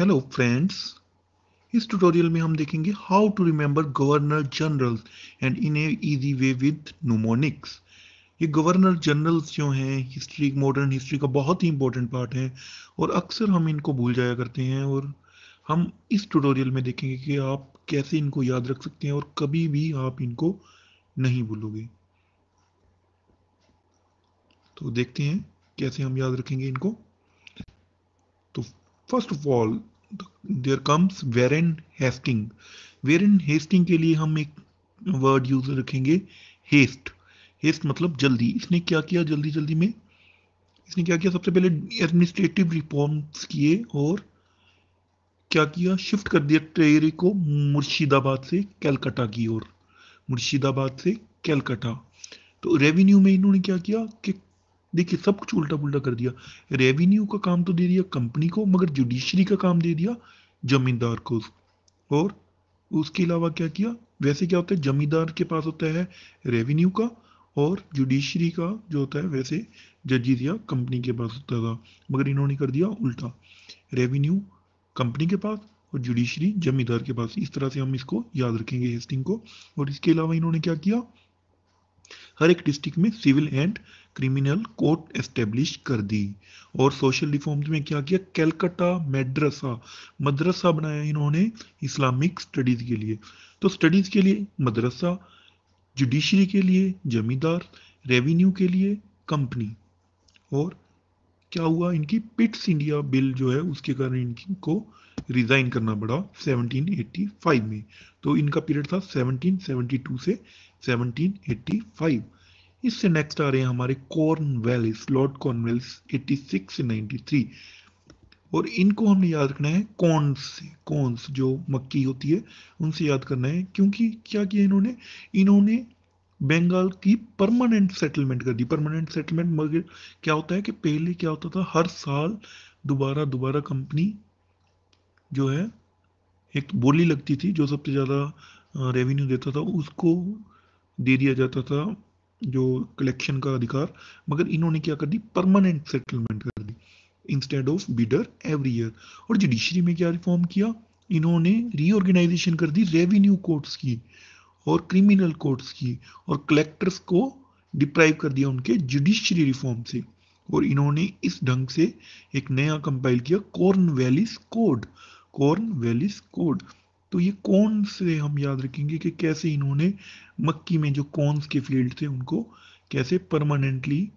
hello friends इस tutorial में हम देखेंगे how to remember governor generals and in a easy way with mnemonics ये गवर्नर जनरल्स जो हैं हिस्ट्री मॉडर्न हिस्ट्री का बहुत ही इंपॉर्टेंट पार्ट है और अक्सर हम इनको भूल जाया करते हैं और हम इस ट्यूटोरियल में देखेंगे कि आप कैसे इनको याद रख सकते हैं और कभी भी आप इनको नहीं भूलोगे तो देखते हैं कैसे हम याद रखेंगे इनको तो first of all there comes Warren Hastings Warren Hastings के लिए हम एक वर्ड यूज रखेंगे हेस्ट हेस्ट मतलब जल्दी इसने क्या किया जल्दी जल्दी में इसने क्या किया सबसे पहले एडमिनिस्ट्रेटिव रिफॉर्म्स किए और क्या किया शिफ्ट कर दिया ट्रेरी को मुर्शिदाबाद से कैलकाटा की ओर मुर्शिदाबाद से कैलकाटा तो रेवेन्यू में इन्होंने क्या किया कि देखिए सब कुछ उल्टा पुल्टा कर दिया रेवेन्यू का काम तो दे दिया कंपनी को मगर जुडिशरी का काम दे दिया जमींदार को और उसके अलावा क्या किया वैसे क्या होता है जमींदार के पास होता है रेवेन्यू का और जुडिशरी का जो होता है वैसे जजिस या कंपनी के पास होता था मगर इन्होंने कर दिया उल्टा रेवेन्यू कंपनी के पास और जुडिशरी जमींदार के पास इस तरह से हम इसको याद रखेंगे हेस्टिंग को और इसके अलावा इन्होंने क्या किया हर एक डिस्ट्रिक्ट में civil and criminal court establish कर दी और सोशल रिफॉर्म्स में क्या किया कैलकटा मद्रसा मदरसा बनाया इन्होंने इस्लामिक स्टडीज़ के लिए तो स्टडीज़ के लिए मदरसा जुडिशरी के लिए जमींदार रेवेन्यू के लिए कंपनी और क्या हुआ इनकी पिट्स इंडिया बिल जो है उसके कारण इनकी को रिज़ाइन करना पड़ा 1785 में तो इनका पीरियड था 1772 से 1785 इससे नेक्स्ट आ रहे हैं हमारे कॉर्नवेलिस लॉर्ड कॉर्नवेलिस 86 से 93 और इनको हमने याद रखना है कॉन्स से कॉन्स जो मक्की होती है उनसे याद करना है क्योंकि क्या किया इन्होंने इन्होंने बंगाल की परमानेंट सेटलमेंट कर दी परमानेंट सेटलमेंट मगर क्या होता है कि पहले क्या होता था हर साल दोबारा दोबारा कंपनी जो है एक बोली लगती थी जो सबसे ज़्यादा रेवेन्यू देता था उसको दे दिया जाता था जो कलेक्शन का अधिकार मगर इन्होंने क्या कर दी परमानेंट सेटलमेंट कर दी instead of bidder every year और जुडिशरी में क्या रिफॉर्म किया इन्होंने रीऑर्गेनाइजेशन कर दी रेवेन्यू कोर्ट्स की और क्रिमिनल कोर्ट्स की और कलेक्टर्स को डिप्राइव कर दिया उनके जुडिशरी रिफॉर्म से और इन्होंने इस ढंग से एक नया कंपाइल किया Cornwallis code Cornwallis code तो ये कौन से हम याद रखेंगे कि कैसे इन्होंने मक्की में जो कॉन्स के फील्ड थे उनको कैसे परमानेंटली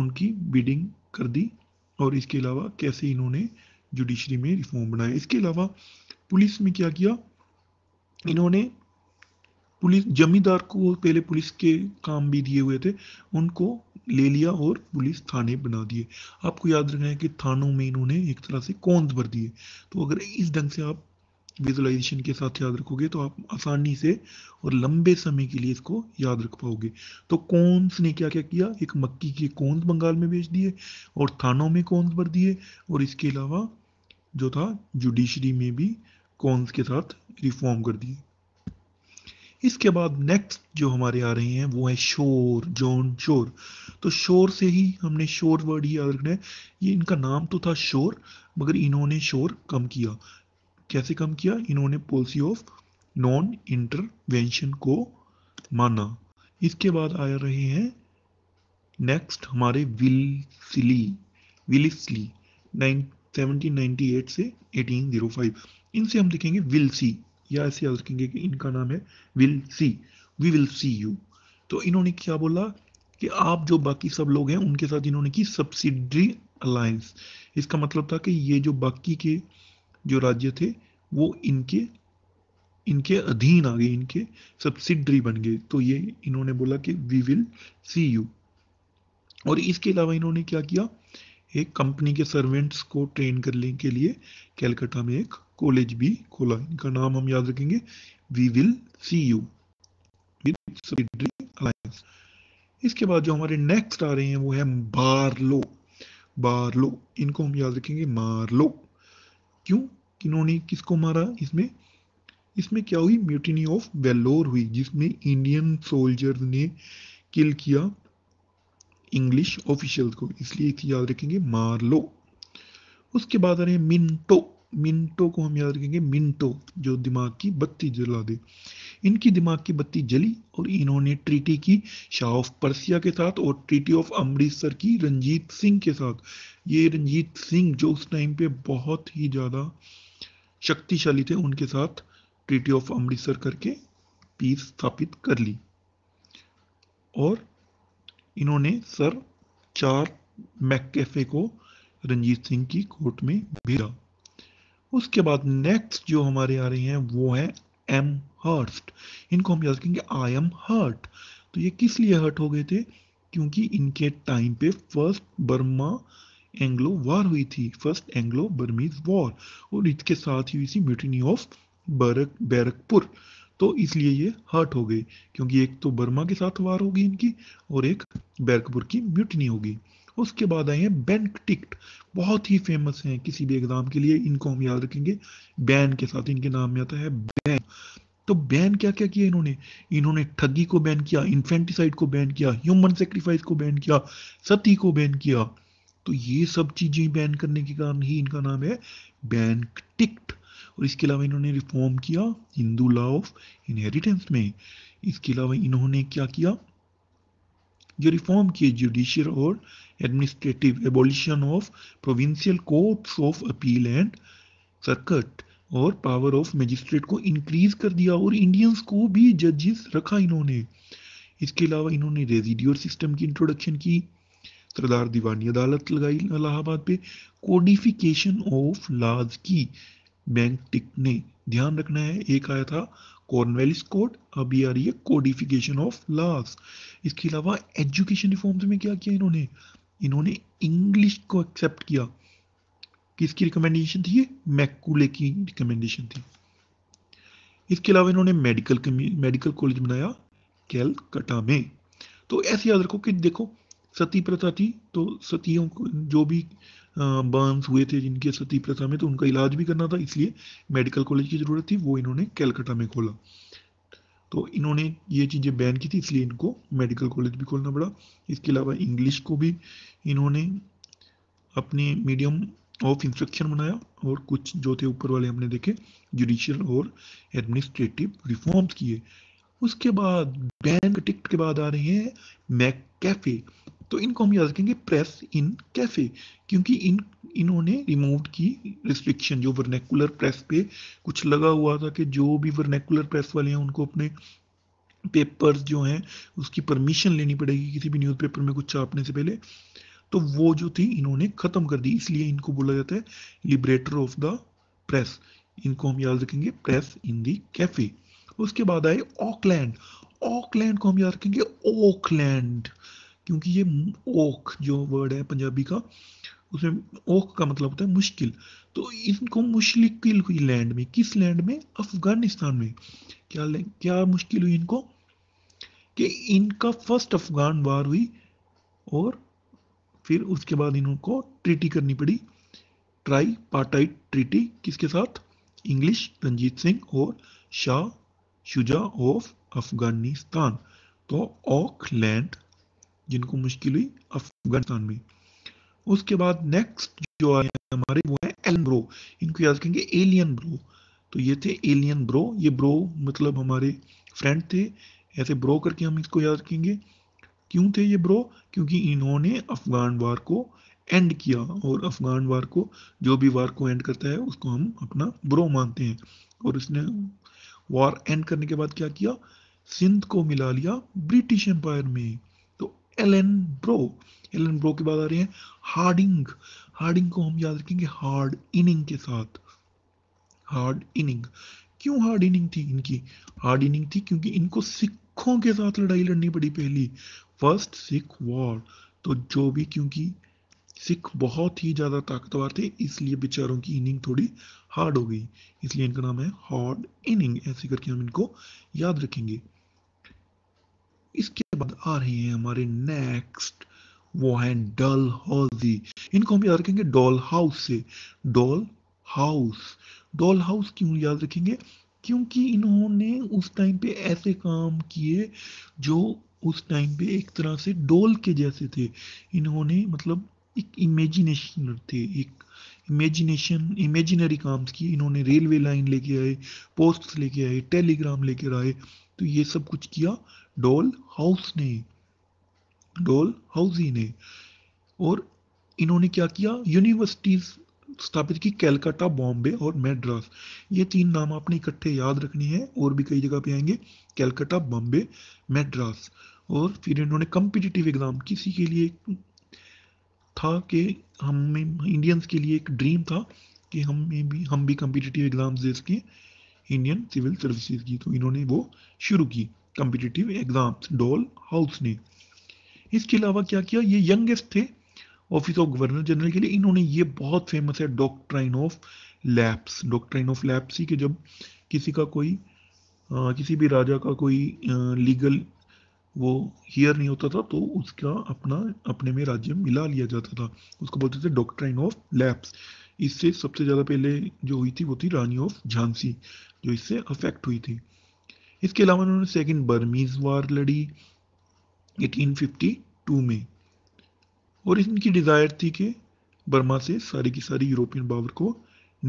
उनकी बीडिंग कर दी और इसके अलावा कैसे इन्होंने जुडिशरी में रिफॉर्म बनाया इसके अलावा पुलिस में क्या किया इन्होंने पुलिस जमींदार को पहले पुलिस के काम भी दिए हुए थे उनको ले लिया और पुलिस थाने बना दिए आपको याद रखना है कि थानों में इन्होंने एक तरह से कौंद भर दिए तो अगर इस ढंग से आप विजुलाइजेशन के साथ याद रखोगे तो आप आसानी से और लंबे समय के लिए इसको याद रख पाओगे तो कौनस ने क्या क्या किया एक मक्की के कौन बंगाल में बेच दिए और थानों में कौन भर दिए और इसके अलावा जो था जुडिशरी में भी कौन के साथ रिफॉर्म कर दिए इसके बाद नेक्स्ट जो हमारे आ रहे हैं वो है शोर जॉन शोर तो शोर से ही हमने शोर वर्ड ही याद रखना है ये इनका नाम तो था शोर मगर इन्होंने शोर कम किया कैसे कम किया इन्होंने पॉलिसी ऑफ नॉन इंटरवेंशन को माना इसके बाद आ रहे हैं नेक्स्ट हमारे विलसिली विलिसली 1798 से 1805 इनसे हम देखेंगे विल सी या ऐसे याद रखेंगे कि इनका नाम है will see we will see you तो इन्होंने क्या बोला कि आप जो बाकी सब लोग हैं उनके साथ इन्होंने की सब्सिडरी अलायंस इसका मतलब था कि ये जो बाकी के जो राज्य थे वो इनके इनके अधीन आ गए इनके सब्सिडरी बन गए तो ये इन्होंने बोला कि वी विल सी यू और इसके अलावा इन्होंने क्या किया एक कंपनी के सर्वेंट्स को ट्रेन करने के लिए कैलकाटा में एक कॉलेज भी खोला इनका नाम हम याद रखेंगे we will see you alliance इसके बाद जो हमारे नेक्स्ट आ रहे हैं वो है बारलो बारलो इनको हम याद रखेंगे मारलो क्यों किन्होंने किसको मारा इसमें इसमें क्या हुई म्यूटिनी ऑफ वेलोर हुई जिसमें इंडियन सोल्जर्स ने किल किया इंग्लिश ऑफिशियल्स को इसलिए इसे याद रखेंगे मार्लो उसके बाद आ रहे हैं मिंटो मिंटो को हम याद रखेंगे मिंटो जो दिमाग की बत्ती जला दे इनकी दिमाग की बत्ती जली और इन्होंने ट्रीटी की शाह ऑफ पर्सिया के साथ और ट्रीटी ऑफ अमृतसर की रंजीत सिंह के साथ ये रंजीत सिंह जो उस टाइम पे बहुत ही ज़्यादा शक्तिशाली थे उनके साथ ट्रीटी ऑफ अमृतसर करके पीस स्थापित कर ली और इन्होंने सर चार मैकेफे को रंजीत सिंह की कोर्ट में भेजा उसके बाद नेक्स्ट जो हमारे आ रहे हैं वो है एम हर्स्ट इनको हम याद करेंगे आई एम हर्ट तो ये किस लिए हर्ट हो गए थे क्योंकि इनके टाइम पे फर्स्ट बर्मा एंग्लो वार हुई थी फर्स्ट एंग्लो बर्मीज वॉर और इसके साथ ही हुई थी म्यूटिनी ऑफ बरक बैरकपुर तो इसलिए ये हर्ट हो गए क्योंकि एक तो बर्मा के साथ वार होगी इनकी और एक बैरकपुर की म्यूटनी होगी उसके बाद आए हैं बैंक टिकट बहुत ही फेमस हैं किसी भी एग्जाम के लिए इनको हम याद रखेंगे बैन के साथ इनके नाम में आता है बैन तो बैन क्या क्या किया इन्होंने इन्होंने ठगी को बैन किया इन्फेंटिसाइड को बैन किया ह्यूमन सेक्रीफाइस को बैन किया सती को बैन किया तो ये सब चीज़ें बैन करने के कारण ही इनका नाम है बैंक टिक्ट और इसके अलावा इन्होंने रिफॉर्म किया हिंदू लॉ ऑफ इनहेरिटेंस में इसके अलावा इन्होंने क्या किया जो रिफॉर्म किए जुडिशियल और administrative abolition of provincial courts of appeal and circuit और पावर ऑफ मजिस्ट्रेट को इंक्रीज कर दिया और इंडियंस को भी जजेस रखा इन्होंने इसके अलावा इन्होंने रेजिडियर सिस्टम की इंट्रोडक्शन की सरदार दीवानी अदालत लगाई इलाहाबाद पे कोडिफिकेशन ऑफ लाज की टिक ने ध्यान रखना है एक आया था कॉर्नवेलिस कोड अभी आ रही है कोडिफिकेशन ऑफ लाज इसके अलावा एजुकेशन रिफॉर्म्स में क्या किया इन्होंने इन्होंने इंग्लिश को एक्सेप्ट किया किसकी रिकमेंडेशन थी ये मैकूले की रिकमेंडेशन थी इसके अलावा इन्होंने मेडिकल मेडिकल कॉलेज बनाया कैलकटा में तो ऐसे याद रखो कि देखो सती प्रथा थी तो सतियों को जो भी बर्न्स हुए थे जिनके सती प्रथा में तो उनका इलाज भी करना था इसलिए मेडिकल कॉलेज की ज़रूरत थी वो इन्होंने कैलकाटा में खोला तो इन्होंने ये चीज़ें बैन की थी इसलिए इनको मेडिकल कॉलेज भी खोलना पड़ा इसके अलावा इंग्लिश को भी इन्होंने अपने मीडियम ऑफ इंस्ट्रक्शन बनाया और कुछ जो थे ऊपर वाले हमने देखे जुडिशियल और एडमिनिस्ट्रेटिव रिफॉर्म्स किए उसके बाद बैन टिकट के बाद आ रहे हैं मैकैफे तो इनको हम याद रखेंगे प्रेस इन कैफे क्योंकि इन इन्होंने रिमूव की रिस्ट्रिक्शन जो वर्नेकुलर प्रेस पे कुछ लगा हुआ था कि जो भी वर्नेकुलर प्रेस वाले हैं उनको अपने पेपर्स जो हैं उसकी परमिशन लेनी पड़ेगी किसी भी न्यूज़पेपर में कुछ छापने से पहले तो वो जो थी इन्होंने ख़त्म कर दी इसलिए इनको बोला जाता है लिबरेटर ऑफ द प्रेस इनको हम याद रखेंगे प्रेस इन दी कैफे उसके बाद आए ऑकलैंड ऑकलैंड को हम याद रखेंगे ऑकलैंड क्योंकि ये ओख जो वर्ड है पंजाबी का उसमें ओख का मतलब होता है मुश्किल तो इनको मुश्किल हुई लैंड में किस लैंड में अफगानिस्तान में क्या क्या मुश्किल हुई इनको कि इनका फर्स्ट अफगान वार हुई और फिर उसके बाद इनको ट्रीटी करनी पड़ी ट्राई पार्टाइट ट्रीटी किसके साथ इंग्लिश रंजीत सिंह और शाह शुजा ऑफ अफगानिस्तान तो ऑकलैंड जिनको मुश्किल हुई अफगानिस्तान में उसके बाद नेक्स्ट जो आए हमारे वो है एलन ब्रो इनको याद करेंगे एलियन ब्रो तो ये थे एलियन ब्रो ये ब्रो मतलब हमारे फ्रेंड थे ऐसे ब्रो करके हम इसको याद रखेंगे क्यों थे ये ब्रो क्योंकि इन्होंने अफगान वार को एंड किया और अफगान वार को जो भी वार को एंड करता है उसको हम अपना ब्रो मानते हैं और उसने वार एंड करने के बाद क्या किया सिंध को मिला लिया ब्रिटिश एम्पायर में एलेन ब्रो एलेन ब्रो की बात आ रही है हार्डिंग हार्डिंग को हम याद रखेंगे हार्ड इनिंग के साथ हार्ड इनिंग क्यों हार्ड इनिंग थी इनकी हार्ड इनिंग थी क्योंकि इनको सिखों के साथ लड़ाई लड़नी पड़ी पहली फर्स्ट सिख वॉर तो जो भी क्योंकि सिख बहुत ही ज़्यादा ताकतवर थे इसलिए बेचारों की इनिंग थोड़ी हार्ड हो गई इसलिए इनका नाम है हार्ड इनिंग ऐसे करके हम इनको याद रखेंगे इसके बाद आ रही है हमारे नेक्स्ट वो है डल हाउजी इनको हम याद रखेंगे डॉल हाउस से डॉल हाउस डॉल हाउस क्यों याद रखेंगे क्योंकि इन्होंने उस टाइम पे ऐसे काम किए जो उस टाइम पे एक तरह से डोल के जैसे थे इन्होंने मतलब एक इमेजिनेशन थे एक इमेजिनेशन इमेजिनरी काम किए इन्होंने रेलवे लाइन लेके आए पोस्ट लेके आए टेलीग्राम लेकर आए तो ये सब कुछ किया डोल हाउस ने डोल हाउसी ने और इन्होंने क्या किया यूनिवर्सिटीज स्थापित की कैलकाटा बॉम्बे और मैड्रास ये तीन नाम आपने इकट्ठे याद रखने हैं और भी कई जगह पे आएंगे कैलकाटा बॉम्बे मैड्रास और फिर इन्होंने कम्पिटिटिव एग्ज़ाम किसी के लिए था कि हमें इंडियंस के लिए एक ड्रीम था कि हमें भी हम भी कम्पिटिटिव एग्ज़ाम्स दे सकें इंडियन सिविल सर्विसेज की तो इन्होंने वो शुरू की कम्पिटिटिव एग्जाम्स डोल हाउस ने इसके अलावा क्या किया ये यंगेस्ट थे ऑफिस ऑफ गवर्नर जनरल के लिए इन्होंने ये बहुत फेमस है doctrine of lapse doctrine of lapse ही के जब किसी का कोई आ, किसी भी राजा का कोई आ, लीगल वो हियर नहीं होता था तो उसका अपना अपने में राज्य मिला लिया जाता था उसको बोलते थे डॉक्ट्राइन ऑफ लैप्स इससे सबसे ज़्यादा पहले जो हुई थी वो थी रानी ऑफ झांसी जो इससे अफेक्ट हुई थी इसके अलावा उन्होंने सेकेंड बर्मीज वार लड़ी 1852 में और इनकी डिज़ायर थी कि बर्मा से सारी की सारी यूरोपियन पावर को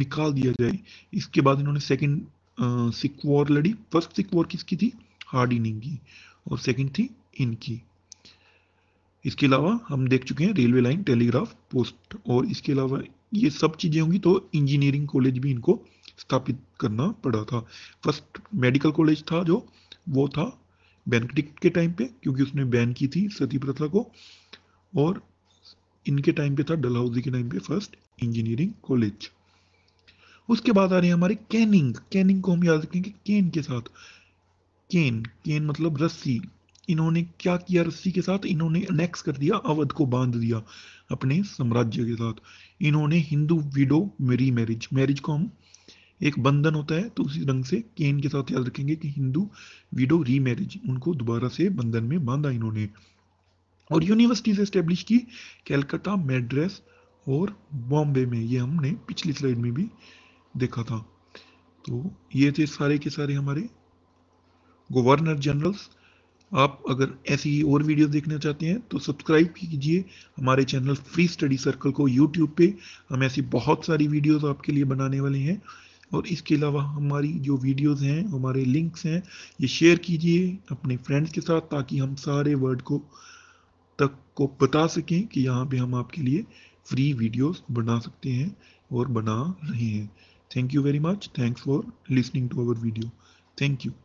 निकाल दिया जाए इसके बाद इन्होंने सेकेंड सिख वॉर लड़ी फर्स्ट सिख वॉर किसकी थी हार्डिनिंग की और सेकेंड थी इनकी इसके अलावा हम देख चुके हैं रेलवे लाइन टेलीग्राफ पोस्ट और इसके अलावा ये सब चीज़ें होंगी तो इंजीनियरिंग कॉलेज भी इनको स्थापित करना पड़ा था फर्स्ट मेडिकल कॉलेज था जो वो था बैनक्रिक के टाइम पे क्योंकि उसने बैन की थी सती प्रथा को और इनके टाइम पे था डलहौजी के टाइम पे फर्स्ट इंजीनियरिंग कॉलेज उसके बाद आ रहे हैं हमारे कैनिंग कैनिंग को हम याद रखेंगे केन के साथ केन केन मतलब रस्सी इन्होंने क्या किया रस्सी के साथ इन्होंने अनेक्स कर दिया अवध को बांध दिया अपने साम्राज्य के साथ इन्होंने Hindu widow marry marriage marriage को हम एक बंधन होता है तो उसी रंग से केन के साथ याद रखेंगे कि हिंदू विडो रीमैरिज उनको दोबारा से बंधन में बांधा इन्होंने और यूनिवर्सिटीज एस्टेब्लिश की कैलकाटा मेड्रेस और बॉम्बे में ये हमने पिछली स्लाइड में भी देखा था तो ये थे सारे के सारे हमारे गवर्नर जनरल्स आप अगर ऐसी ही और वीडियो देखना चाहते हैं तो सब्सक्राइब कीजिए हमारे चैनल फ्री स्टडी सर्कल को यूट्यूब पे हम ऐसी बहुत सारी वीडियोस आपके लिए बनाने वाले हैं और इसके अलावा हमारी जो वीडियोस हैं हमारे लिंक्स हैं ये शेयर कीजिए अपने फ्रेंड्स के साथ ताकि हम सारे वर्ड को तक को बता सकें कि यहाँ पे हम आपके लिए फ्री वीडियोस बना सकते हैं और बना रहे हैं thank you very much thanks for listening to our video thank you